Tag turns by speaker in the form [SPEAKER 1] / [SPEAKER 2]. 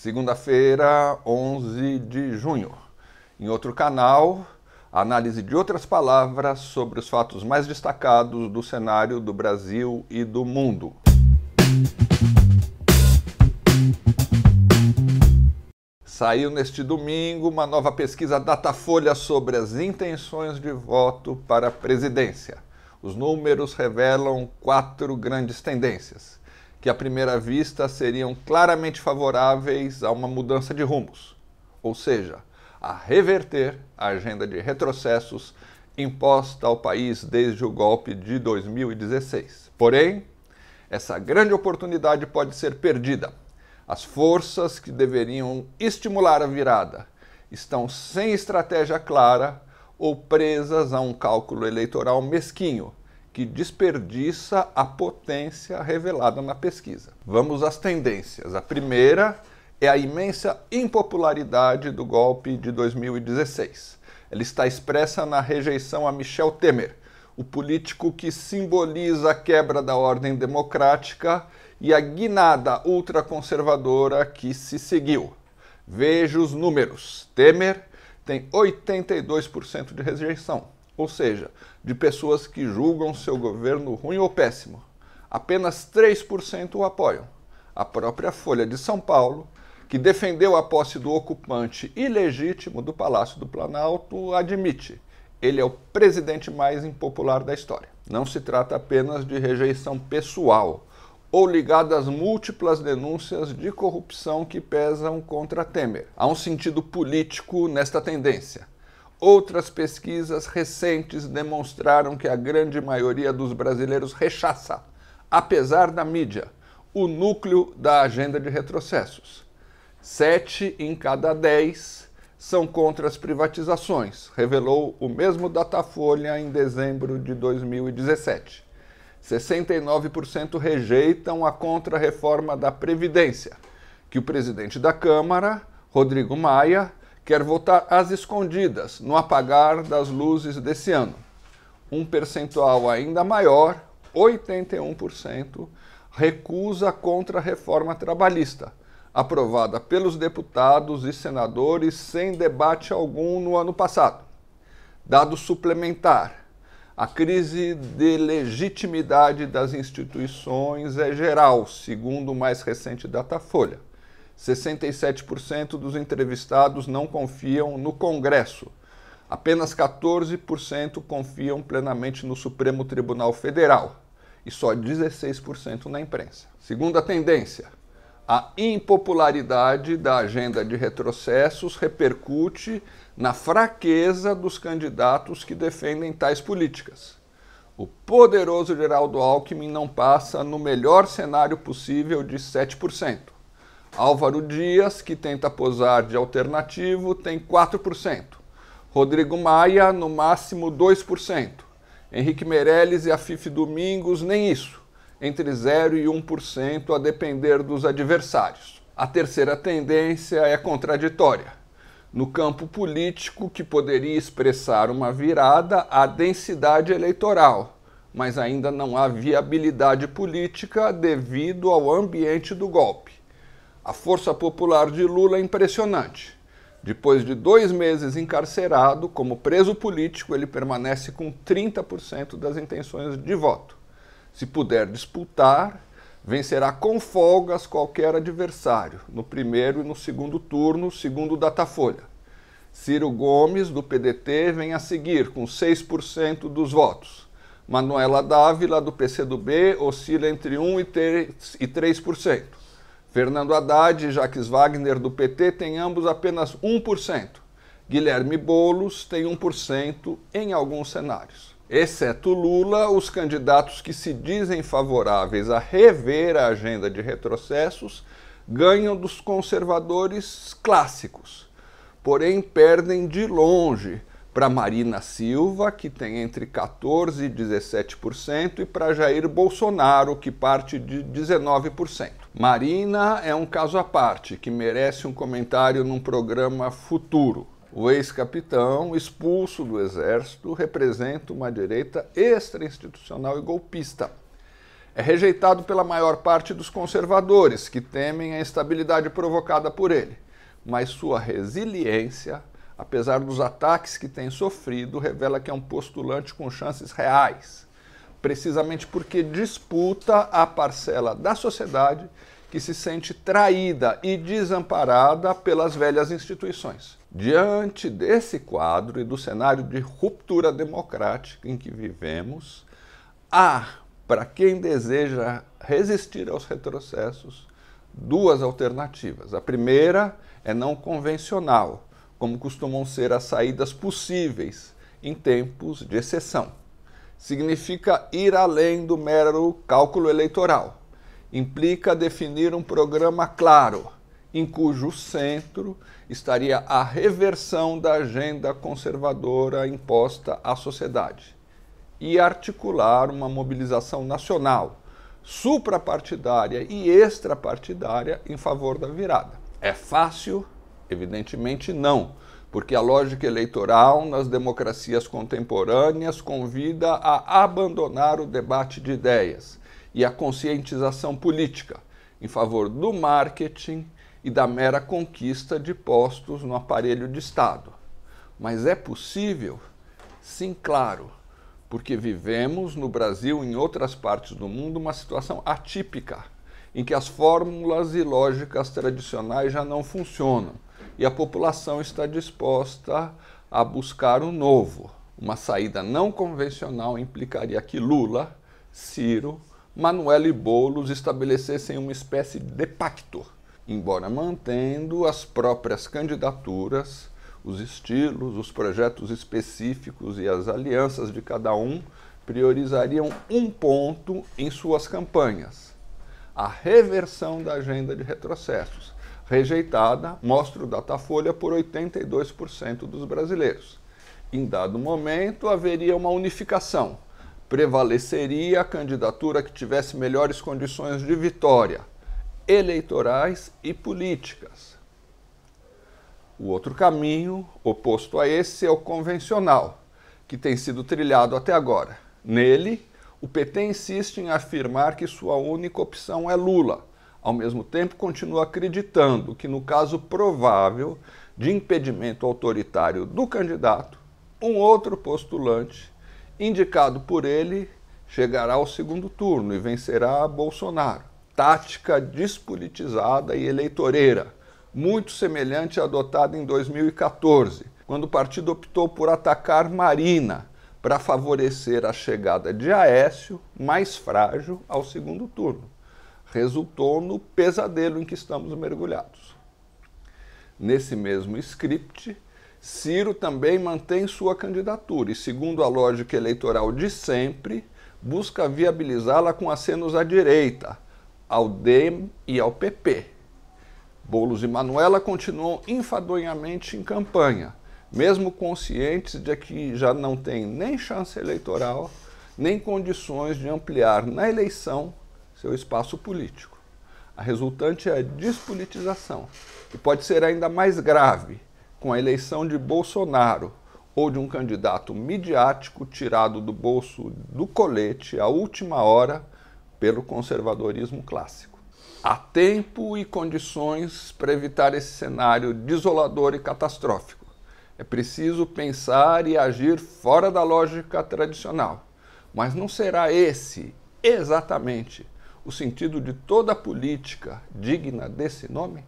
[SPEAKER 1] segunda-feira, 11 de junho. Em outro canal, análise de outras palavras sobre os fatos mais destacados do cenário do Brasil e do mundo. Saiu neste domingo uma nova pesquisa Datafolha sobre as intenções de voto para a presidência. Os números revelam quatro grandes tendências que à primeira vista seriam claramente favoráveis a uma mudança de rumos, ou seja, a reverter a agenda de retrocessos imposta ao país desde o golpe de 2016. Porém, essa grande oportunidade pode ser perdida. As forças que deveriam estimular a virada estão sem estratégia clara ou presas a um cálculo eleitoral mesquinho que desperdiça a potência revelada na pesquisa. Vamos às tendências. A primeira é a imensa impopularidade do golpe de 2016. Ela está expressa na rejeição a Michel Temer, o político que simboliza a quebra da ordem democrática e a guinada ultraconservadora que se seguiu. Veja os números. Temer tem 82% de rejeição ou seja, de pessoas que julgam seu governo ruim ou péssimo. Apenas 3% o apoiam. A própria Folha de São Paulo, que defendeu a posse do ocupante ilegítimo do Palácio do Planalto, admite: ele é o presidente mais impopular da história. Não se trata apenas de rejeição pessoal ou ligada às múltiplas denúncias de corrupção que pesam contra Temer. Há um sentido político nesta tendência Outras pesquisas recentes demonstraram que a grande maioria dos brasileiros rechaça, apesar da mídia, o núcleo da agenda de retrocessos. Sete em cada dez são contra as privatizações, revelou o mesmo Datafolha em dezembro de 2017. 69% rejeitam a contra-reforma da Previdência, que o presidente da Câmara, Rodrigo Maia, quer votar às escondidas, no apagar das luzes desse ano. Um percentual ainda maior, 81%, recusa contra a reforma trabalhista, aprovada pelos deputados e senadores sem debate algum no ano passado. Dado suplementar: a crise de legitimidade das instituições é geral, segundo o mais recente Datafolha. 67% dos entrevistados não confiam no Congresso. Apenas 14% confiam plenamente no Supremo Tribunal Federal e só 16% na imprensa. Segunda tendência: a impopularidade da agenda de retrocessos repercute na fraqueza dos candidatos que defendem tais políticas. O poderoso Geraldo Alckmin não passa no melhor cenário possível de 7%. Álvaro Dias, que tenta posar de alternativo, tem 4%. Rodrigo Maia, no máximo 2%. Henrique Meirelles e Afife Domingos, nem isso. Entre 0% e 1%, a depender dos adversários. A terceira tendência é contraditória. No campo político, que poderia expressar uma virada, há densidade eleitoral, mas ainda não há viabilidade política devido ao ambiente do golpe. A força popular de Lula é impressionante. Depois de dois meses encarcerado, como preso político, ele permanece com 30% das intenções de voto. Se puder disputar, vencerá com folgas qualquer adversário, no primeiro e no segundo turno, segundo Datafolha. Ciro Gomes, do PDT, vem a seguir, com 6% dos votos. Manuela Dávila, do PCdoB, oscila entre 1% e 3%. Fernando Haddad e Jaques Wagner do PT têm ambos apenas 1%. Guilherme Bolos tem 1% em alguns cenários. Exceto Lula, os candidatos que se dizem favoráveis a rever a agenda de retrocessos ganham dos conservadores clássicos, porém perdem de longe para Marina Silva, que tem entre 14% e 17%, e para Jair Bolsonaro, que parte de 19%. Marina é um caso à parte que merece um comentário num programa futuro. O ex-capitão, expulso do exército, representa uma direita extra-institucional e golpista. É rejeitado pela maior parte dos conservadores, que temem a instabilidade provocada por ele. Mas sua resiliência, apesar dos ataques que tem sofrido, revela que é um postulante com chances reais precisamente porque disputa a parcela da sociedade que se sente traída e desamparada pelas velhas instituições. Diante desse quadro e do cenário de ruptura democrática em que vivemos, há, para quem deseja resistir aos retrocessos, duas alternativas. A primeira é não convencional, como costumam ser as saídas possíveis em tempos de exceção significa ir além do mero cálculo eleitoral. Implica definir um programa claro, em cujo centro estaria a reversão da agenda conservadora imposta à sociedade, e articular uma mobilização nacional, suprapartidária e extrapartidária em favor da virada. É fácil? Evidentemente não porque a lógica eleitoral nas democracias contemporâneas convida a abandonar o debate de ideias e a conscientização política em favor do marketing e da mera conquista de postos no aparelho de Estado. Mas é possível? Sim, claro, porque vivemos no Brasil e em outras partes do mundo uma situação atípica, em que as fórmulas e lógicas tradicionais já não funcionam e a população está disposta a buscar o um novo. Uma saída não convencional implicaria que Lula, Ciro, Manuel e Bolos estabelecessem uma espécie de pacto, embora mantendo as próprias candidaturas, os estilos, os projetos específicos e as alianças de cada um priorizariam um ponto em suas campanhas: a reversão da agenda de retrocessos, rejeitada, mostra o Datafolha por 82% dos brasileiros. Em dado momento, haveria uma unificação. Prevaleceria a candidatura que tivesse melhores condições de vitória, eleitorais e políticas. O outro caminho, oposto a esse, é o convencional, que tem sido trilhado até agora. Nele, o PT insiste em afirmar que sua única opção é Lula ao mesmo tempo, continua acreditando que, no caso provável de impedimento autoritário do candidato, um outro postulante, indicado por ele, chegará ao segundo turno e vencerá Bolsonaro. Tática despolitizada e eleitoreira, muito semelhante à adotada em 2014, quando o partido optou por atacar Marina para favorecer a chegada de Aécio, mais frágil, ao segundo turno resultou no pesadelo em que estamos mergulhados. Nesse mesmo script, Ciro também mantém sua candidatura e, segundo a lógica eleitoral de sempre, busca viabilizá-la com acenos à direita, ao DEM e ao PP. Bolos e Manuela continuam enfadonhamente em campanha, mesmo conscientes de que já não têm nem chance eleitoral, nem condições de ampliar na eleição seu espaço político. A resultante é a despolitização, que pode ser ainda mais grave com a eleição de Bolsonaro ou de um candidato midiático tirado do bolso do colete à última hora pelo conservadorismo clássico. Há tempo e condições para evitar esse cenário desolador e catastrófico. É preciso pensar e agir fora da lógica tradicional, mas não será esse exatamente o sentido de toda política digna desse nome?